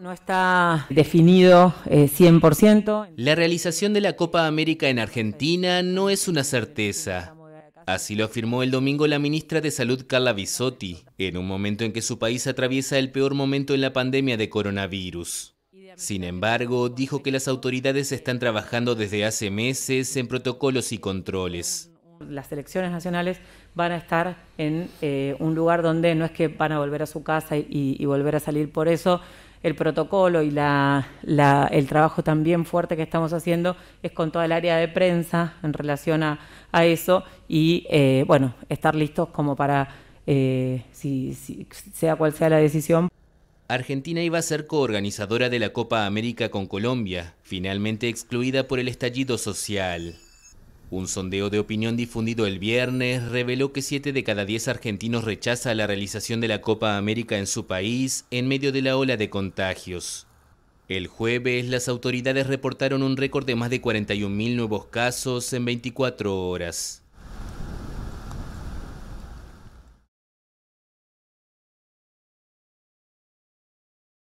No está definido 100%. Eh, la realización de la Copa América en Argentina no es una certeza. Así lo afirmó el domingo la ministra de Salud Carla Bisotti, en un momento en que su país atraviesa el peor momento en la pandemia de coronavirus. Sin embargo, dijo que las autoridades están trabajando desde hace meses en protocolos y controles. Las elecciones nacionales van a estar en eh, un lugar donde no es que van a volver a su casa y volver a salir por eso, el protocolo y la, el trabajo también fuerte que estamos haciendo es con toda el área de prensa en relación a, a eso y, eh, bueno, estar listos como para, eh, si, sea cual sea la decisión. Argentina iba a ser coorganizadora de la Copa América con Colombia, finalmente excluida por el estallido social. Un sondeo de opinión difundido el viernes reveló que 7 de cada 10 argentinos rechaza la realización de la Copa América en su país en medio de la ola de contagios. El jueves, las autoridades reportaron un récord de más de 41.000 nuevos casos en 24 horas.